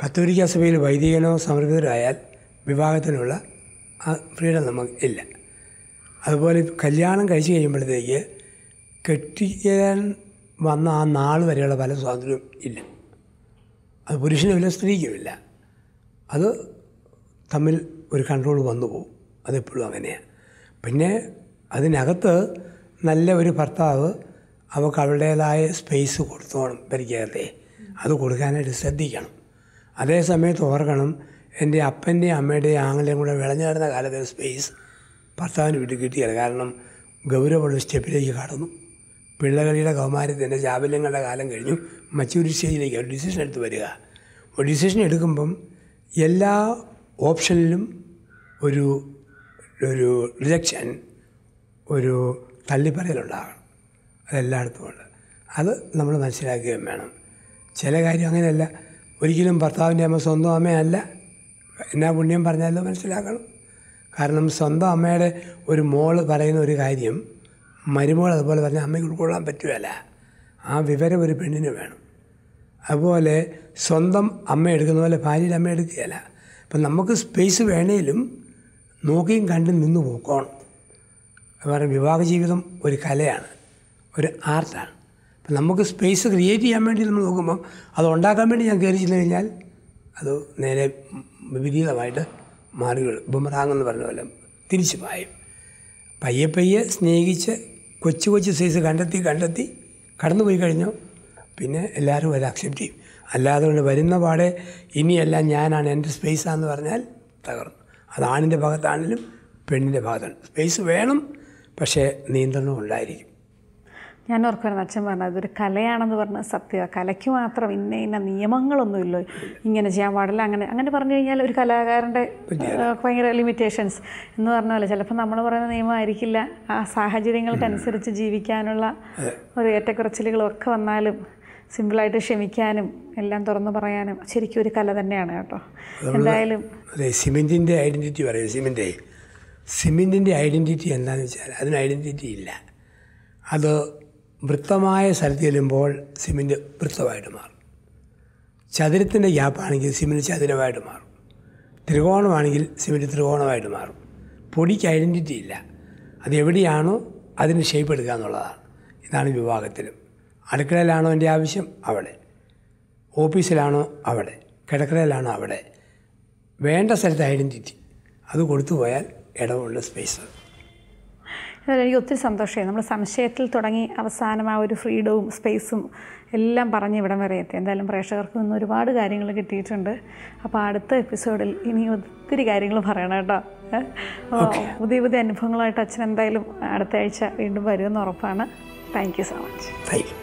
കത്തോലിക്ക സഭയിൽ വൈദികനോ സമർപ്പിതരായാൽ വിവാഹത്തിനുള്ള ഫ്രീഡം നമുക്ക് ഇല്ല അതുപോലെ കല്യാണം കഴിച്ചു കഴിയുമ്പോഴത്തേക്ക് കെട്ടിക്കാൻ വന്ന ആ നാൾ വരെയുള്ള പല സ്വാതന്ത്ര്യവും ഇല്ല അത് പുരുഷനുമില്ല സ്ത്രീക്കുമില്ല അത് തമ്മിൽ ഒരു കൺട്രോൾ വന്നു പോകും അതെപ്പോഴും അങ്ങനെയാണ് പിന്നെ അതിനകത്ത് നല്ല ഒരു ഭർത്താവ് അവൾക്ക് അവളുടേതായ സ്പേസ് കൊടുത്തോണം ഭരിക്കാതെ അത് കൊടുക്കാനായിട്ട് ശ്രദ്ധിക്കണം അതേ സമയത്ത് ഓർക്കണം എൻ്റെ അപ്പൻ്റെയും അമ്മയുടെയും ആങ്ങളെയും കൂടെ വിളഞ്ഞു നടന്ന കാലത്ത് സ്പേസ് ഭർത്താവിന് വിട്ട് കിട്ടിയത് കാരണം ഗൗരവമുള്ള സ്റ്റെപ്പിലേക്ക് കടന്നു പിള്ളകളിയുടെ കൗമാരത്തിൻ്റെ ചാബല്യങ്ങളുടെ കാലം കഴിഞ്ഞു മച്ചൂരി സ്റ്റേജിലേക്ക് ഒരു ഡിസിഷൻ എടുത്ത് വരിക ഒരു ഡിസിഷൻ എടുക്കുമ്പം എല്ലാ ഓപ്ഷനിലും ഒരു ഒരു റിജക്ഷൻ ഒരു തള്ളിപ്പറയലുണ്ടാകണം അതെല്ലായിടത്തും ഉണ്ട് അത് നമ്മൾ മനസ്സിലാക്കുകയും വേണം ചില കാര്യം അങ്ങനെയല്ല ഒരിക്കലും ഭർത്താവിൻ്റെ അമ്മ സ്വന്തം അമ്മയല്ല എന്നാ പുണ്യം പറഞ്ഞാലും മനസ്സിലാക്കണം കാരണം സ്വന്തം അമ്മയുടെ ഒരു മോൾ പറയുന്ന ഒരു കാര്യം മരുമോൾ അതുപോലെ പറഞ്ഞാൽ അമ്മയ്ക്ക് ഉൾക്കൊള്ളാൻ പറ്റുകയല്ല ആ വിവരം ഒരു പെണ്ണിന് വേണം അതുപോലെ സ്വന്തം അമ്മ എടുക്കുന്ന പോലെ ഭാര്യയുടെ അമ്മ എടുക്കുകയല്ല അപ്പം നമുക്ക് സ്പേസ് വേണേലും നോക്കിയും കണ്ടും നിന്ന് പോക്കോണം വേറെ വിവാഹ ജീവിതം ഒരു കലയാണ് ഒരു ആർട്ടാണ് അപ്പം നമുക്ക് സ്പേസ് ക്രിയേറ്റ് ചെയ്യാൻ വേണ്ടി നമ്മൾ നോക്കുമ്പോൾ അത് ഉണ്ടാക്കാൻ വേണ്ടി ഞാൻ കയറി ചെന്ന് കഴിഞ്ഞാൽ അത് നേരെ വിപരീതമായിട്ട് മാറി ബുമറാങ് എന്ന് പറഞ്ഞ പോലെ തിരിച്ചു പായും പയ്യെ പയ്യെ സ്നേഹിച്ച് കൊച്ചു കൊച്ചു സൈസ് കണ്ടെത്തി കണ്ടെത്തി കടന്നു പോയി കഴിഞ്ഞു പിന്നെ എല്ലാവരും അത് അക്സെപ്റ്റ് ചെയ്യും അല്ലാതെ കൊണ്ട് വരുന്ന പാടെ ഇനിയെല്ലാം ഞാനാണ് എൻ്റെ സ്പേസാന്ന് പറഞ്ഞാൽ തകർന്നു അത് ആണിൻ്റെ ഭാഗത്താണെങ്കിലും പെണ്ണിൻ്റെ ഭാഗത്താണ് സ്പേസ് വേണം പക്ഷേ നിയന്ത്രണം ഉണ്ടായിരിക്കും
ഞാൻ ഓർക്കുമായിരുന്നു അച്ഛൻ പറഞ്ഞത് അതൊരു കലയാണെന്ന് പറഞ്ഞ സത്യമാണ് കലയ്ക്ക് മാത്രം ഇന്ന ഇന്ന നിയമങ്ങളൊന്നുമില്ലോ ഇങ്ങനെ ചെയ്യാൻ പാടില്ല അങ്ങനെ അങ്ങനെ പറഞ്ഞു കഴിഞ്ഞാൽ ഒരു കലാകാരൻ്റെ ഭയങ്കര ലിമിറ്റേഷൻസ് എന്ന് പറഞ്ഞ പോലെ ചിലപ്പോൾ നമ്മൾ പറയുന്ന നിയമമായിരിക്കില്ല ആ സാഹചര്യങ്ങൾക്കനുസരിച്ച് ജീവിക്കാനുള്ള ഒരു ഏറ്റക്കുറച്ചിലുകളൊക്കെ വന്നാലും സിമ്പിളായിട്ട് ക്ഷമിക്കാനും എല്ലാം തുറന്നു പറയാനും ശരിക്കും ഒരു കല തന്നെയാണ് കേട്ടോ എന്തായാലും
സിമെൻറ്റിൻ്റെ ഐഡൻറ്റിറ്റി പറയാം സിമെൻറ്റേ സിമെൻറ്റിൻ്റെ ഐഡൻറ്റിറ്റി എന്താണെന്ന് വെച്ചാൽ അതിന് ഐഡൻറ്റിറ്റി ഇല്ല അത് വൃത്തമായ സ്ഥലത്ത് ചെല്ലുമ്പോൾ സിമെൻറ്റ് വൃത്തമായിട്ട് മാറും ചതുരത്തിൻ്റെ ഗ്യാപ്പാണെങ്കിൽ സിമെൻറ്റ് ചതുരമായിട്ട് മാറും ത്രികോണമാണെങ്കിൽ സിമെൻറ്റ് ത്രികോണമായിട്ട് മാറും പൊടിക്ക് ഐഡൻറ്റിറ്റി ഇല്ല അത് എവിടെയാണോ അതിന് ഷേപ്പ് എടുക്കുക എന്നുള്ളതാണ് ഇതാണ് വിവാഹത്തിലും അടുക്കളയിലാണോ എൻ്റെ ആവശ്യം അവിടെ ഓഫീസിലാണോ അവിടെ കിടക്കരയിലാണോ അവിടെ വേണ്ട സ്ഥലത്ത് ഐഡൻറ്റിറ്റി അത് കൊടുത്തു പോയാൽ ഇടവുള്ള സ്പേസ്
എനിക്ക് ഒത്തിരി സന്തോഷമായി നമ്മൾ സംശയത്തിൽ തുടങ്ങി അവസാനം ആ ഒരു ഫ്രീഡവും സ്പേസും എല്ലാം പറഞ്ഞ് ഇവിടം വരെ എത്തി എന്തായാലും പ്രേക്ഷകർക്ക് നിന്ന് ഒരുപാട് കാര്യങ്ങൾ കിട്ടിയിട്ടുണ്ട് അപ്പോൾ അടുത്ത എപ്പിസോഡിൽ ഇനി ഒത്തിരി കാര്യങ്ങൾ പറയണം കേട്ടോ പുതിയ പുതിയ അനുഭവങ്ങളായിട്ട് അച്ഛൻ എന്തായാലും അടുത്ത ആഴ്ച വീണ്ടും വരുമെന്ന് ഉറപ്പാണ് thank you so much
thank U